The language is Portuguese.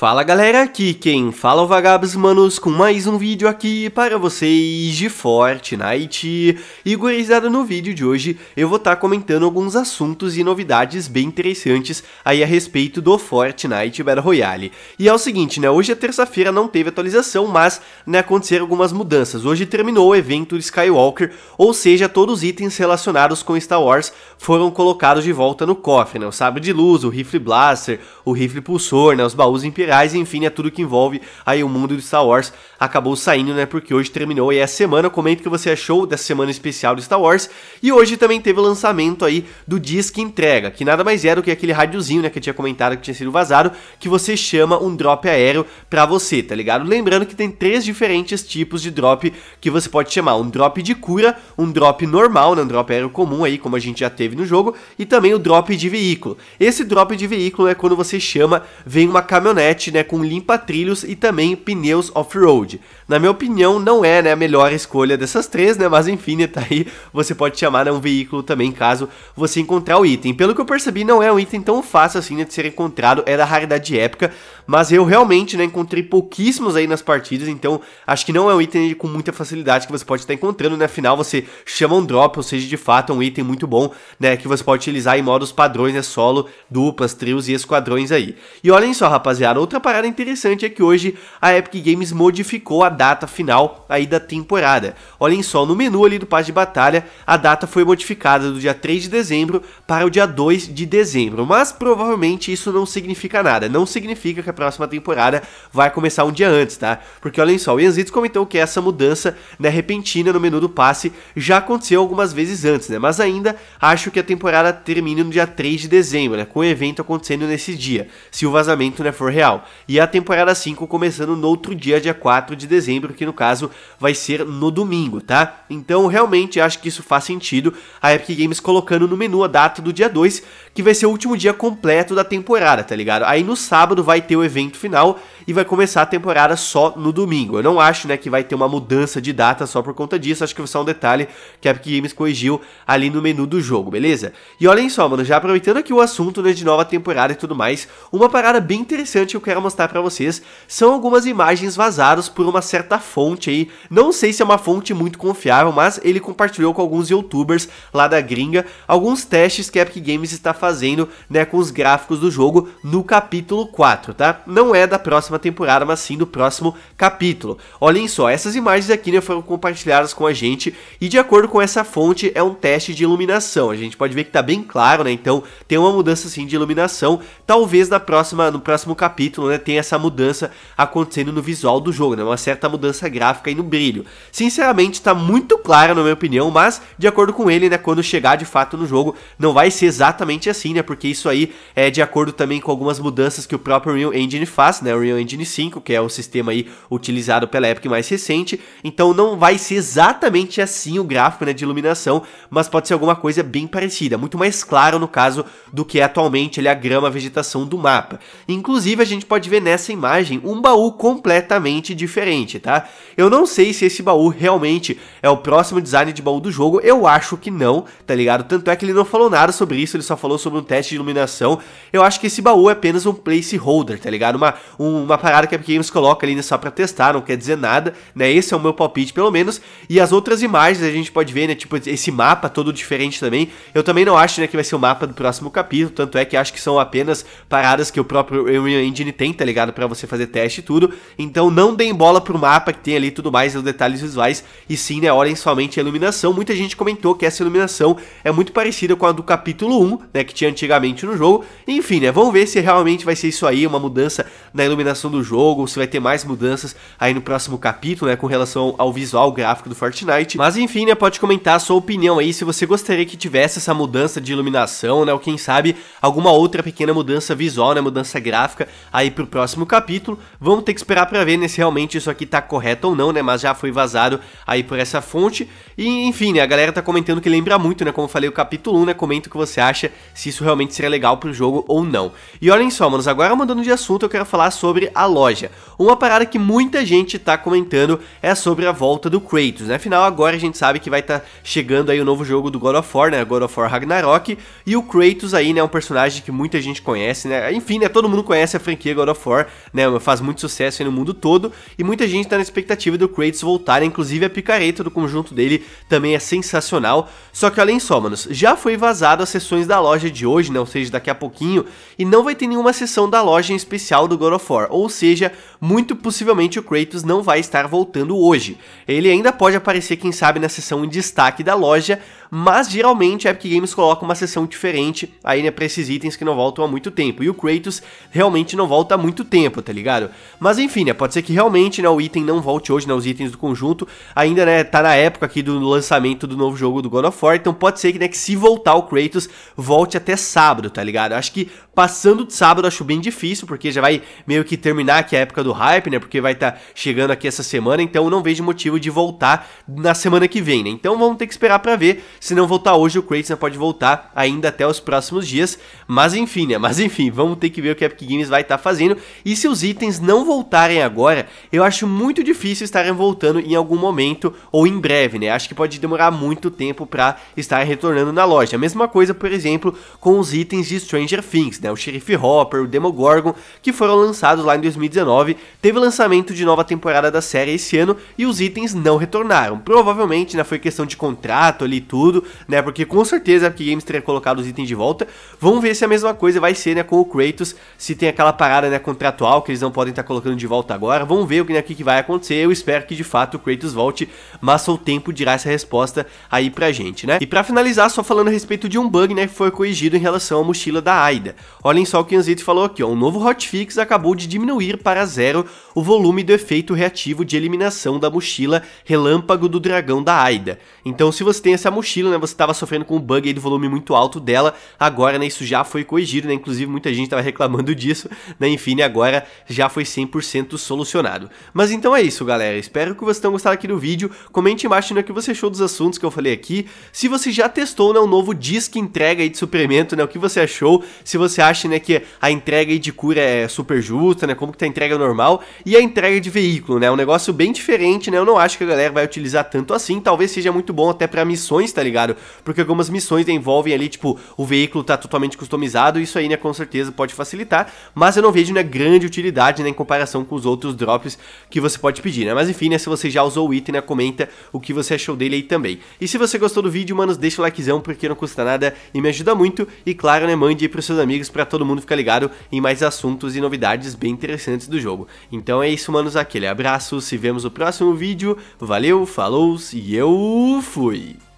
Fala galera, aqui quem fala é o Vagabos Manos com mais um vídeo aqui para vocês de Fortnite. E gurizada, no vídeo de hoje eu vou estar tá comentando alguns assuntos e novidades bem interessantes aí a respeito do Fortnite Battle Royale. E é o seguinte, né, hoje é terça-feira, não teve atualização, mas né, aconteceram algumas mudanças. Hoje terminou o evento Skywalker, ou seja, todos os itens relacionados com Star Wars foram colocados de volta no cofre, né, o sabre de luz, o rifle blaster, o rifle pulsor, né, os baús imperiais enfim, é tudo que envolve aí o mundo de Star Wars acabou saindo, né? Porque hoje terminou aí é a semana. Comenta o que você achou dessa semana especial do Star Wars. E hoje também teve o lançamento aí do disco entrega, que nada mais era é do que aquele rádiozinho, né, que eu tinha comentado que tinha sido vazado, que você chama um drop aéreo para você, tá ligado? Lembrando que tem três diferentes tipos de drop que você pode chamar, um drop de cura, um drop normal, né, um drop aéreo comum aí, como a gente já teve no jogo, e também o drop de veículo. Esse drop de veículo é quando você chama, vem uma caminhonete né, com limpa-trilhos e também pneus off-road. Na minha opinião, não é né, a melhor escolha dessas três, né, mas enfim, né, tá aí, você pode chamar né, um veículo também caso você encontrar o item. Pelo que eu percebi, não é um item tão fácil assim né, de ser encontrado, é da raridade épica, mas eu realmente né, encontrei pouquíssimos aí nas partidas, então acho que não é um item com muita facilidade que você pode estar encontrando, né, afinal você chama um drop, ou seja, de fato é um item muito bom, né, que você pode utilizar em modos padrões, né, solo, duplas, trios e esquadrões aí. E olhem só, rapaziada, outra parada interessante é que hoje a Epic Games modificou a data final aí da temporada. Olhem só, no menu ali do passe de Batalha, a data foi modificada do dia 3 de dezembro para o dia 2 de dezembro, mas provavelmente isso não significa nada, não significa que a próxima temporada vai começar um dia antes, tá? Porque olhem só, o Ianzitos comentou que essa mudança né, repentina no menu do passe já aconteceu algumas vezes antes, né? Mas ainda acho que a temporada termine no dia 3 de dezembro, né? Com o evento acontecendo nesse dia, se o vazamento né, for real. E a temporada 5 começando no outro dia, dia 4 de dezembro, que no caso vai ser no domingo, tá? Então realmente acho que isso faz sentido a Epic Games colocando no menu a data do dia 2, que vai ser o último dia completo da temporada, tá ligado? Aí no sábado vai ter o evento final e vai começar a temporada só no domingo. Eu não acho né, que vai ter uma mudança de data só por conta disso, acho que foi só um detalhe que a Epic Games corrigiu ali no menu do jogo, beleza? E olhem só, mano, já aproveitando aqui o assunto né, de nova temporada e tudo mais, uma parada bem interessante que eu quero mostrar para vocês são algumas imagens vazadas por uma certa fonte aí, não sei se é uma fonte muito confiável, mas ele compartilhou com alguns youtubers lá da gringa alguns testes que a Epic Games está fazendo né, com os gráficos do jogo no capítulo 4, tá? Não é da próxima temporada, mas sim do próximo capítulo. Olhem só, essas imagens aqui né, foram compartilhadas com a gente e de acordo com essa fonte é um teste de iluminação. A gente pode ver que está bem claro, né? Então tem uma mudança assim de iluminação. Talvez na próxima, no próximo capítulo, né, tenha essa mudança acontecendo no visual do jogo, né? Uma certa mudança gráfica e no brilho. Sinceramente, está muito claro na minha opinião, mas de acordo com ele, né, quando chegar de fato no jogo, não vai ser exatamente assim, né? Porque isso aí é de acordo também com algumas mudanças que o próprio Unreal Engine faz, né? O Engine 5, que é o sistema aí utilizado pela Epic mais recente, então não vai ser exatamente assim o gráfico né, de iluminação, mas pode ser alguma coisa bem parecida, muito mais claro no caso do que é atualmente ali, a grama, a vegetação do mapa. Inclusive a gente pode ver nessa imagem um baú completamente diferente, tá? Eu não sei se esse baú realmente é o próximo design de baú do jogo, eu acho que não, tá ligado? Tanto é que ele não falou nada sobre isso, ele só falou sobre um teste de iluminação. Eu acho que esse baú é apenas um placeholder, tá ligado? Uma, um, uma parada que a Games coloca ali né, só pra testar, não quer dizer nada, né? Esse é o meu palpite, pelo menos. E as outras imagens a gente pode ver, né? Tipo, esse mapa todo diferente também. Eu também não acho, né, que vai ser o mapa do próximo capítulo, tanto é que acho que são apenas paradas que o próprio Unreal Engine tem, tá ligado? para você fazer teste e tudo. Então não deem bola pro mapa que tem ali tudo mais, os detalhes visuais, e sim, né, olhem somente a iluminação. Muita gente comentou que essa iluminação é muito parecida com a do capítulo 1, né, que tinha antigamente no jogo. Enfim, né, vamos ver se realmente vai ser isso aí, uma mudança na iluminação atualização do jogo, ou se vai ter mais mudanças aí no próximo capítulo, né, com relação ao visual gráfico do Fortnite. Mas enfim, né, pode comentar a sua opinião aí, se você gostaria que tivesse essa mudança de iluminação, né, ou quem sabe alguma outra pequena mudança visual, né, mudança gráfica aí pro próximo capítulo. Vamos ter que esperar para ver né, se realmente isso aqui tá correto ou não, né, mas já foi vazado aí por essa fonte. E enfim, né, a galera tá comentando que lembra muito, né, como eu falei o capítulo 1, né, comenta o que você acha se isso realmente seria legal pro jogo ou não. E olhem só, manos, agora mudando de assunto, eu quero falar sobre a loja. Uma parada que muita gente tá comentando é sobre a volta do Kratos, né? Afinal, agora a gente sabe que vai estar tá chegando aí o novo jogo do God of War, né? God of War Ragnarok. E o Kratos aí, né? É um personagem que muita gente conhece, né? Enfim, né? Todo mundo conhece a franquia God of War, né? Faz muito sucesso aí no mundo todo. E muita gente tá na expectativa do Kratos voltar. Né? Inclusive, a picareta do conjunto dele também é sensacional. Só que além só, manos, já foi vazado as sessões da loja de hoje, né? Ou seja, daqui a pouquinho. E não vai ter nenhuma sessão da loja em especial do God of War ou seja, muito possivelmente o Kratos não vai estar voltando hoje. Ele ainda pode aparecer, quem sabe, na sessão em destaque da loja, mas geralmente a Epic Games coloca uma sessão diferente aí, né, pra esses itens que não voltam há muito tempo. E o Kratos realmente não volta há muito tempo, tá ligado? Mas enfim, né, pode ser que realmente né, o item não volte hoje, né, os itens do conjunto ainda, né, tá na época aqui do lançamento do novo jogo do God of War, então pode ser que, né, que se voltar o Kratos, volte até sábado, tá ligado? Acho que passando de sábado acho bem difícil, porque já vai meio que terminar aqui a época do hype, né, porque vai estar tá chegando aqui essa semana, então não vejo motivo de voltar na semana que vem, né? Então vamos ter que esperar para ver se não voltar hoje, o Kratos pode voltar ainda até os próximos dias. Mas enfim, né? Mas enfim, vamos ter que ver o que a Epic Games vai estar tá fazendo. E se os itens não voltarem agora, eu acho muito difícil estarem voltando em algum momento ou em breve, né? Acho que pode demorar muito tempo para estar retornando na loja. A mesma coisa, por exemplo, com os itens de Stranger Things, né? O Sheriff Hopper, o Demogorgon, que foram lançados lá em 2019. Teve lançamento de nova temporada da série esse ano e os itens não retornaram. Provavelmente, né, foi questão de contrato ali tudo tudo, né? Porque com certeza a Epic Games teria colocado os itens de volta. Vamos ver se a mesma coisa vai ser, né, com o Kratos, se tem aquela parada, né, contratual que eles não podem estar tá colocando de volta agora. Vamos ver o que, né, que, que vai acontecer. Eu espero que de fato o Kratos volte, mas só o tempo dirá essa resposta aí pra gente, né? E pra finalizar, só falando a respeito de um bug, né, que foi corrigido em relação à mochila da Aida. Olhem só o que o Anzito falou aqui, ó. Um novo hotfix acabou de diminuir para zero o volume do efeito reativo de eliminação da mochila relâmpago do dragão da Aida. Então, se você tem essa mochila, né? Você estava sofrendo com um bug aí do volume muito alto dela. Agora, né? Isso já foi corrigido, né? Inclusive, muita gente estava reclamando disso, né? Enfim, né, agora já foi 100% solucionado. Mas então é isso, galera. Espero que vocês tenham gostado aqui do vídeo. Comente embaixo né, o que você achou dos assuntos que eu falei aqui. Se você já testou, né? O novo disque entrega aí de suplemento, né? O que você achou? Se você acha, né? Que a entrega aí de cura é super justa, né? Como que tá a entrega normal e a entrega de veículo, né? Um negócio bem diferente, né? Eu não acho que a galera vai utilizar tanto assim. Talvez seja muito bom até para missões, tá ligado? ligado? Porque algumas missões envolvem ali, tipo, o veículo tá totalmente customizado, isso aí, né, com certeza pode facilitar, mas eu não vejo, né, grande utilidade, né, em comparação com os outros drops que você pode pedir, né? Mas enfim, né, se você já usou o item, né, comenta o que você achou dele aí também. E se você gostou do vídeo, manos, deixa o likezão, porque não custa nada e me ajuda muito, e claro, né, mande aí pros seus amigos para todo mundo ficar ligado em mais assuntos e novidades bem interessantes do jogo. Então é isso, manos, aquele abraço, se vemos no próximo vídeo, valeu, falou e eu fui!